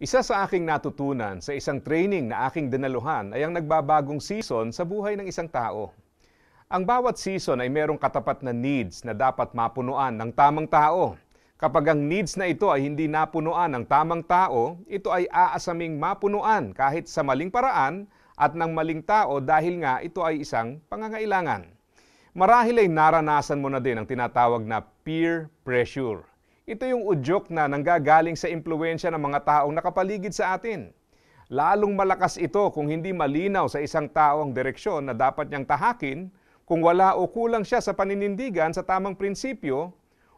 Isa sa aking natutunan sa isang training na aking dinaluhan ay ang nagbabagong season sa buhay ng isang tao. Ang bawat season ay merong katapat na needs na dapat mapunuan ng tamang tao. Kapag ang needs na ito ay hindi napunuan ng tamang tao, ito ay aasaming mapunuan kahit sa maling paraan at ng maling tao dahil nga ito ay isang pangangailangan. Marahil ay naranasan mo na din ang tinatawag na peer pressure ito yung udyok na nanggagaling sa impluensya ng mga taong nakapaligid sa atin. Lalong malakas ito kung hindi malinaw sa isang tao ang direksyon na dapat niyang tahakin kung wala o kulang siya sa paninindigan sa tamang prinsipyo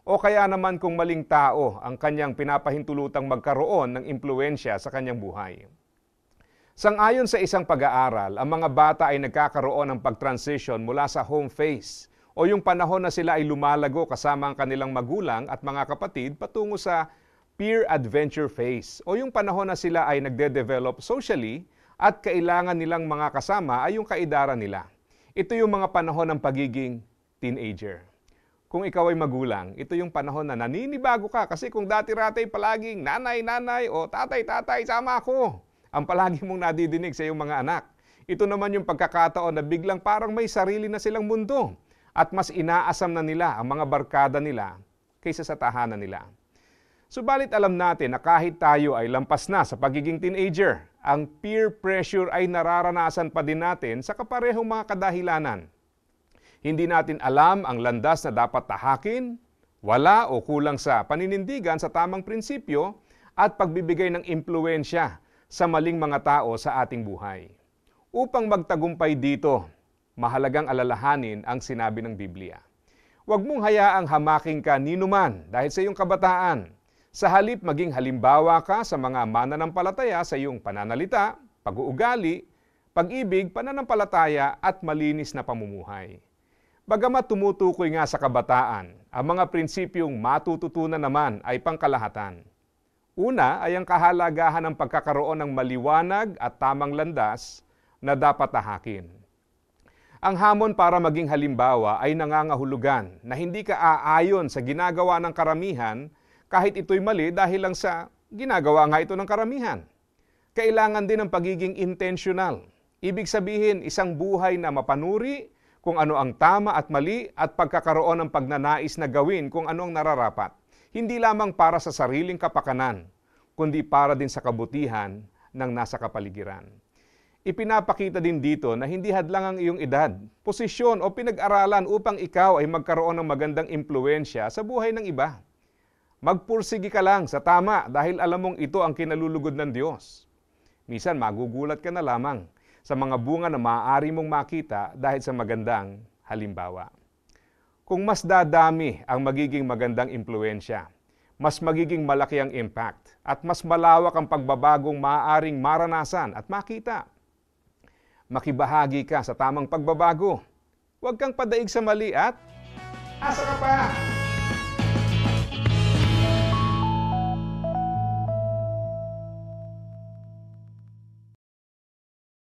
o kaya naman kung maling tao ang kanyang pinapahintulutang magkaroon ng impluensya sa kanyang buhay. Sangayon sa isang pag-aaral, ang mga bata ay nagkakaroon ng pag-transition mula sa home phase o yung panahon na sila ay lumalago kasama ang kanilang magulang at mga kapatid patungo sa peer adventure phase o yung panahon na sila ay nagde-develop socially at kailangan nilang mga kasama ay yung kaidara nila. Ito yung mga panahon ng pagiging teenager. Kung ikaw ay magulang, ito yung panahon na naninibago ka kasi kung dati-rate palaging nanay-nanay o tatay-tatay sama ako ang palagi mong nadidinig sa iyong mga anak. Ito naman yung pagkakataon na biglang parang may sarili na silang mundo at mas inaasam na nila ang mga barkada nila kaysa sa tahanan nila. Subalit alam natin na kahit tayo ay lampas na sa pagiging teenager, ang peer pressure ay nararanasan pa din natin sa kaparehong mga kadahilanan. Hindi natin alam ang landas na dapat tahakin, wala o kulang sa paninindigan sa tamang prinsipyo at pagbibigay ng impluensya sa maling mga tao sa ating buhay. Upang magtagumpay dito, mahalagang alalahanin ang sinabi ng Biblia. Huwag mong hayaang hamaking ka ninuman dahil sa iyong kabataan. Sa halip maging halimbawa ka sa mga mananampalataya sa iyong pananalita, pag-uugali, pag-ibig, pananampalataya at malinis na pamumuhay. Bagamat tumutukoy nga sa kabataan, ang mga prinsipyong matututunan naman ay pangkalahatan. Una ay ang kahalagahan ng pagkakaroon ng maliwanag at tamang landas na dapat tahakin. Ang hamon para maging halimbawa ay nangangahulugan na hindi ka aayon sa ginagawa ng karamihan kahit ito'y mali dahil lang sa ginagawa nga ito ng karamihan. Kailangan din ng pagiging intentional. Ibig sabihin, isang buhay na mapanuri kung ano ang tama at mali at pagkakaroon ng pagnanais na gawin kung ano ang nararapat. Hindi lamang para sa sariling kapakanan, kundi para din sa kabutihan ng nasa kapaligiran. Ipinapakita din dito na hindi hadlang ang iyong edad, posisyon o pinag-aralan upang ikaw ay magkaroon ng magandang impluensya sa buhay ng iba. Magpursigi ka lang sa tama dahil alam mong ito ang kinalulugod ng Diyos. Misan magugulat ka na lamang sa mga bunga na maaari mong makita dahil sa magandang halimbawa. Kung mas dadami ang magiging magandang impluensya, mas magiging malaki ang impact at mas malawak ang pagbabagong maaaring maranasan at makita makibahagi ka sa tamang pagbabago. Huwag kang padaig sa mali at asa ka pa!